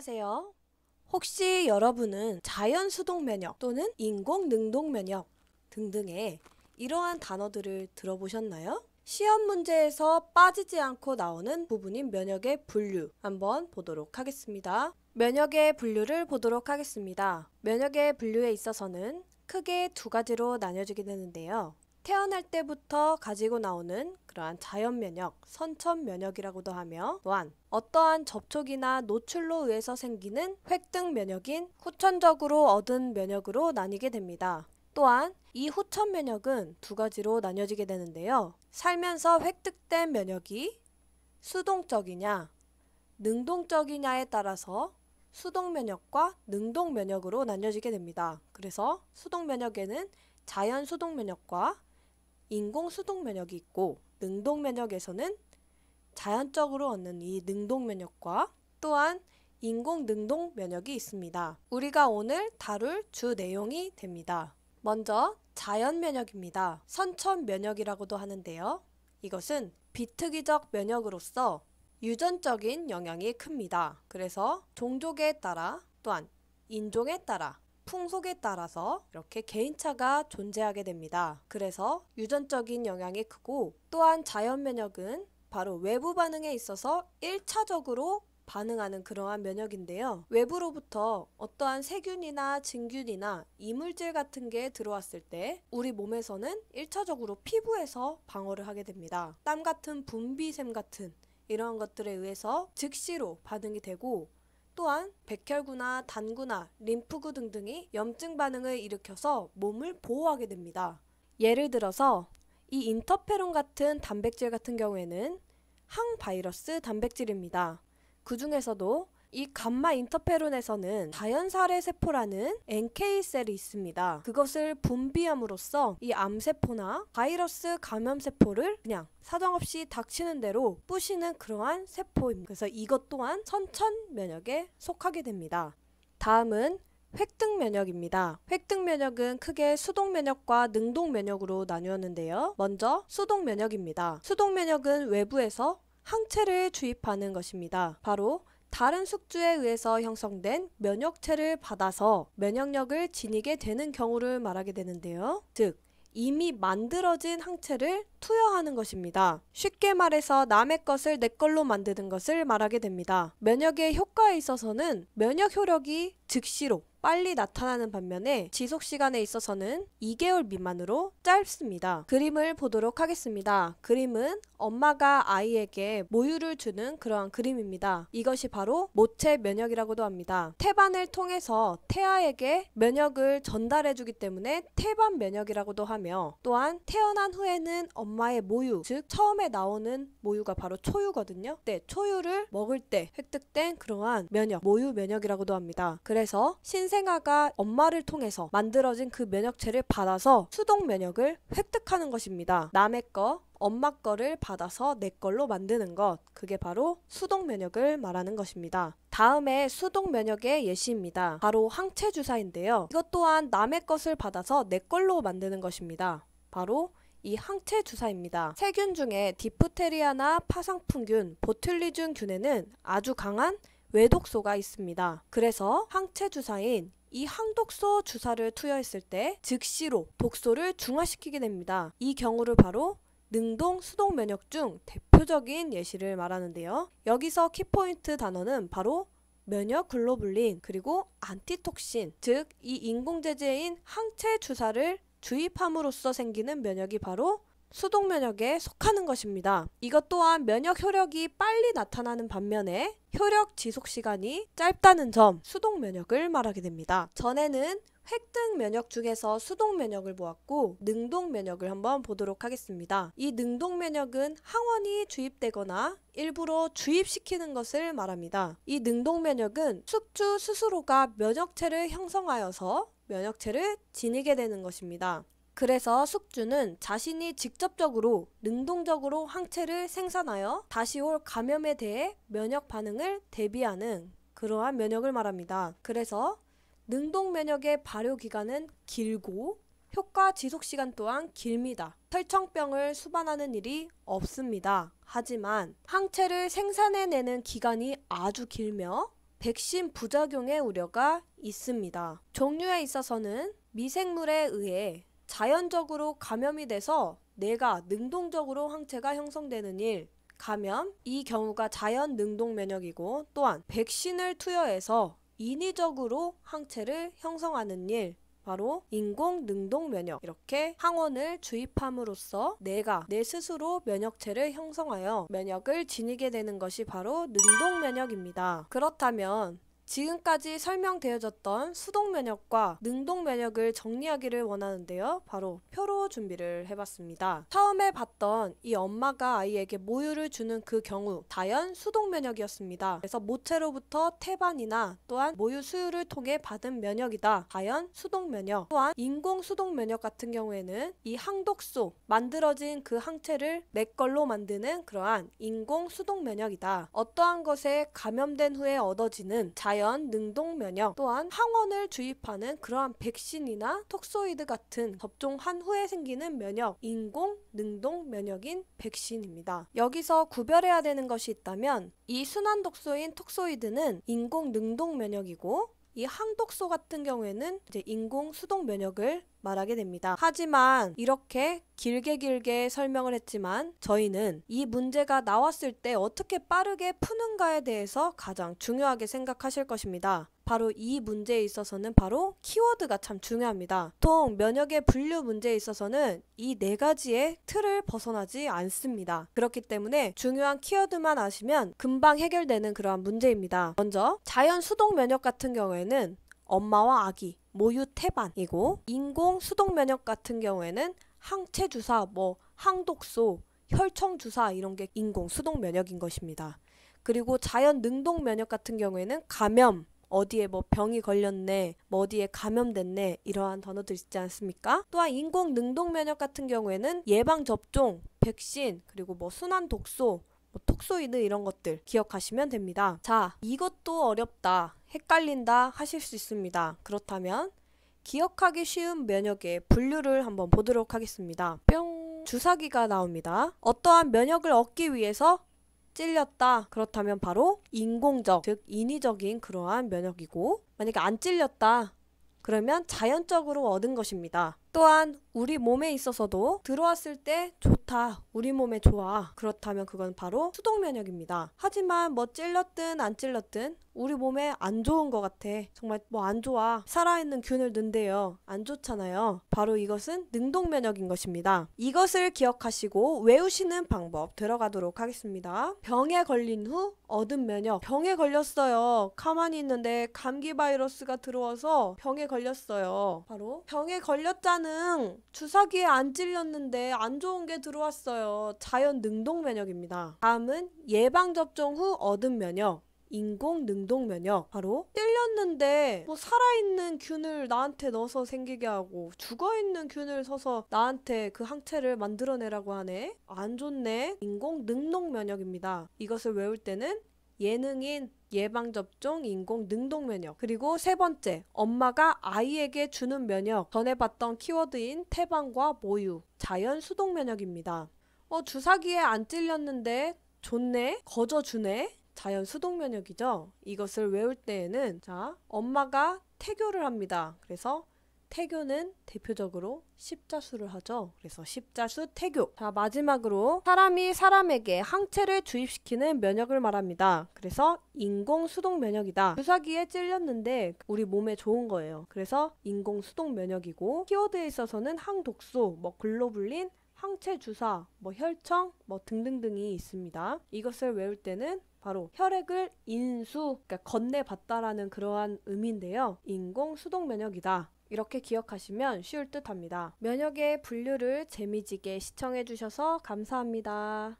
안녕하세요. 혹시 여러분은 자연 수동 면역 또는 인공 능동 면역 등등의 이러한 단어들을 들어보셨나요? 시험 문제에서 빠지지 않고 나오는 부분인 면역의 분류 한번 보도록 하겠습니다. 면역의 분류를 보도록 하겠습니다. 면역의 분류에 있어서는 크게 두 가지로 나뉘어지게 되는데요. 태어날 때부터 가지고 나오는 그러한 자연 면역, 선천 면역이라고도 하며 또한 어떠한 접촉이나 노출로 의해서 생기는 획득 면역인 후천적으로 얻은 면역으로 나뉘게 됩니다. 또한 이 후천 면역은 두 가지로 나뉘어지게 되는데요. 살면서 획득된 면역이 수동적이냐, 능동적이냐에 따라서 수동 면역과 능동 면역으로 나뉘어지게 됩니다. 그래서 수동 면역에는 자연 수동 면역과 인공 수동 면역이 있고 능동 면역에서는 자연적으로 얻는 이 능동 면역과 또한 인공 능동 면역이 있습니다. 우리가 오늘 다룰 주 내용이 됩니다. 먼저 자연 면역입니다. 선천 면역이라고도 하는데요. 이것은 비특이적 면역으로서 유전적인 영향이 큽니다. 그래서 종족에 따라 또한 인종에 따라 풍속에 따라서 이렇게 개인차가 존재하게 됩니다. 그래서 유전적인 영향이 크고 또한 자연 면역은 바로 외부 반응에 있어서 1차적으로 반응하는 그러한 면역인데요. 외부로부터 어떠한 세균이나 진균이나 이물질 같은 게 들어왔을 때 우리 몸에서는 1차적으로 피부에서 방어를 하게 됩니다. 땀 같은 분비샘 같은 이러한 것들에 의해서 즉시로 반응이 되고 또한 백혈구나 단구나 림프구 등등이 염증 반응을 일으켜서 몸을 보호하게 됩니다. 예를 들어서 이 인터페론 같은 단백질 같은 경우에는 항바이러스 단백질입니다. 그 중에서도 이 감마 인터페론에서는 자연사해 세포라는 NK 셀이 있습니다. 그것을 분비함으로써 이 암세포나 바이러스 감염세포를 그냥 사정없이 닥치는 대로 뿌시는 그러한 세포입니다. 그래서 이것 또한 선천 면역에 속하게 됩니다. 다음은 획득 면역입니다. 획득 면역은 크게 수동 면역과 능동 면역으로 나뉘었는데요. 먼저 수동 면역입니다. 수동 면역은 외부에서 항체를 주입하는 것입니다. 바로 다른 숙주에 의해서 형성된 면역체를 받아서 면역력을 지니게 되는 경우를 말하게 되는데요. 즉, 이미 만들어진 항체를 투여하는 것입니다. 쉽게 말해서 남의 것을 내 걸로 만드는 것을 말하게 됩니다. 면역의 효과에 있어서는 면역 효력이 즉시로 빨리 나타나는 반면에 지속 시간에 있어서는 2개월 미만으로 짧습니다. 그림을 보도록 하겠습니다. 그림은 엄마가 아이에게 모유를 주는 그러한 그림입니다. 이것이 바로 모체 면역이라고도 합니다. 태반을 통해서 태아에게 면역을 전달해주기 때문에 태반 면역이라고도 하며 또한 태어난 후에는 엄마의 모유, 즉 처음에 나오는 모유가 바로 초유거든요. 네, 초유를 먹을 때 획득된 그러한 면역, 모유 면역이라고도 합니다. 그래서 신 신생아가 엄마를 통해서 만들어진 그 면역체를 받아서 수동 면역을 획득하는 것입니다. 남의 거, 엄마 거를 받아서 내 걸로 만드는 것. 그게 바로 수동 면역을 말하는 것입니다. 다음에 수동 면역의 예시입니다. 바로 항체 주사인데요. 이것 또한 남의 것을 받아서 내 걸로 만드는 것입니다. 바로 이 항체 주사입니다. 세균 중에 디프테리아나 파상풍균, 보틀리준균에는 아주 강한 외독소가 있습니다. 그래서 항체 주사인 이 항독소 주사를 투여했을 때 즉시로 독소를 중화시키게 됩니다. 이 경우를 바로 능동 수동 면역 중 대표적인 예시를 말하는데요. 여기서 키포인트 단어는 바로 면역 글로블린 그리고 안티톡신 즉 이 인공제제인 항체 주사를 주입함으로써 생기는 면역이 바로 수동 면역에 속하는 것입니다. 이것 또한 면역 효력이 빨리 나타나는 반면에 효력 지속 시간이 짧다는 점, 수동 면역을 말하게 됩니다. 전에는 획득 면역 중에서 수동 면역을 보았고 능동 면역을 한번 보도록 하겠습니다. 이 능동 면역은 항원이 주입되거나 일부러 주입시키는 것을 말합니다. 이 능동 면역은 숙주 스스로가 면역체를 형성하여서 면역체를 지니게 되는 것입니다. 그래서 숙주는 자신이 직접적으로 능동적으로 항체를 생산하여 다시 올 감염에 대해 면역 반응을 대비하는 그러한 면역을 말합니다. 그래서 능동 면역의 발효 기간은 길고 효과 지속 시간 또한 길니다 설청병을 수반하는 일이 없습니다. 하지만 항체를 생산해내는 기간이 아주 길며 백신 부작용의 우려가 있습니다. 종류에 있어서는 미생물에 의해 자연적으로 감염이 돼서 뇌가 능동적으로 항체가 형성되는 일, 감염, 이 경우가 자연 능동 면역이고 또한 백신을 투여해서 인위적으로 항체를 형성하는 일, 바로 인공 능동 면역 이렇게 항원을 주입함으로써 내가 내 스스로 면역체를 형성하여 면역을 지니게 되는 것이 바로 능동 면역입니다. 그렇다면 지금까지 설명되어졌던 수동 면역과 능동 면역을 정리하기를 원하는데요. 바로 표로 준비를 해봤습니다. 처음에 봤던 이 엄마가 아이에게 모유를 주는 그 경우 다연 수동 면역이었습니다. 그래서 모체로부터 태반이나 또한 모유 수유를 통해 받은 면역이다. 다연 수동 면역 또한 인공 수동 면역 같은 경우에는 이 항독소 만들어진 그 항체를 내 걸로 만드는 그러한 인공 수동 면역이다. 어떠한 것에 감염된 후에 얻어지는 자연 자연 능동 면역 또한 항원을 주입하는 그러한 백신이나 톡소이드 같은 접종한 후에 생기는 면역 인공 능동 면역인 백신입니다. 여기서 구별해야 되는 것이 있다면 이 순환 독소인 톡소이드는 인공 능동 면역이고 이 항독소 같은 경우에는 이제 인공 수동 면역을 말하게 됩니다. 하지만 이렇게 길게 길게 설명을 했지만 저희는 이 문제가 나왔을 때 어떻게 빠르게 푸는가에 대해서 가장 중요하게 생각하실 것입니다. 바로 이 문제에 있어서는 바로 키워드가 참 중요합니다. 통 면역의 분류 문제에 있어서는 이 네 가지의 틀을 벗어나지 않습니다. 그렇기 때문에 중요한 키워드만 아시면 금방 해결되는 그러한 문제입니다. 먼저 자연 수동 면역 같은 경우에는 엄마와 아기, 모유 태반이고 인공 수동 면역 같은 경우에는 항체 주사, 뭐 항독소, 혈청 주사 이런 게 인공 수동 면역인 것입니다. 그리고 자연 능동 면역 같은 경우에는 감염, 어디에 뭐 병이 걸렸네, 뭐 어디에 감염됐네 이러한 단어들 있지 않습니까? 또한 인공 능동 면역 같은 경우에는 예방 접종, 백신, 그리고 뭐 순환 독소, 뭐 톡소이드 이런 것들 기억하시면 됩니다. 자, 이것도 어렵다, 헷갈린다 하실 수 있습니다. 그렇다면 기억하기 쉬운 면역의 분류를 한번 보도록 하겠습니다. 뿅! 주사기가 나옵니다. 어떠한 면역을 얻기 위해서 찔렸다. 그렇다면 바로 인공적, 즉 인위적인 그러한 면역이고 만약에 안 찔렸다. 그러면 자연적으로 얻은 것입니다. 또한 우리 몸에 있어서도 들어왔을 때 좋다, 우리 몸에 좋아. 그렇다면 그건 바로 수동 면역입니다. 하지만 뭐찔렀든안찔렀든 우리 몸에 안 좋은 것 같아. 정말 뭐 안 좋아. 살아있는 균을 는데요. 안 좋잖아요. 바로 이것은 능동 면역인 것입니다. 이것을 기억하시고 외우시는 방법 들어가도록 하겠습니다. 병에 걸린 후 얻은 면역. 병에 걸렸어요. 가만히 있는데 감기 바이러스가 들어와서 병에 걸렸어요. 바로 병에 걸렸다는 주사기에 안 찔렸는데 안 좋은 게 들어왔어요. 자연 능동 면역입니다. 다음은 예방접종 후 얻은 면역. 인공 능동 면역 바로 찔렸는데 뭐 살아있는 균을 나한테 넣어서 생기게 하고 죽어있는 균을 써서 나한테 그 항체를 만들어내라고 하네 안 좋네 인공 능동 면역입니다 이것을 외울 때는 예능인 예방접종, 인공 능동 면역. 그리고 세 번째, 엄마가 아이에게 주는 면역. 전에 봤던 키워드인 태방과 모유, 자연 수동 면역입니다. 어, 주사기에 안 찔렸는데 좋네? 거저 주네? 자연 수동 면역이죠. 이것을 외울 때에는 자, 엄마가 태교를 합니다. 그래서 태교는 대표적으로 십자수를 하죠. 그래서 십자수 태교. 자, 마지막으로 사람이 사람에게 항체를 주입시키는 면역을 말합니다. 그래서 인공 수동 면역이다. 주사기에 찔렸는데 우리 몸에 좋은 거예요. 그래서 인공 수동 면역이고 키워드에 있어서는 항독소, 뭐 글로불린, 항체 주사, 뭐 혈청, 뭐 등등등이 있습니다. 이것을 외울 때는 바로 혈액을 인수, 그러니까 건네봤다라는 그러한 의미인데요. 인공 수동 면역이다. 이렇게 기억하시면 쉬울 듯 합니다. 면역의 분류를 재미지게 시청해주셔서 감사합니다.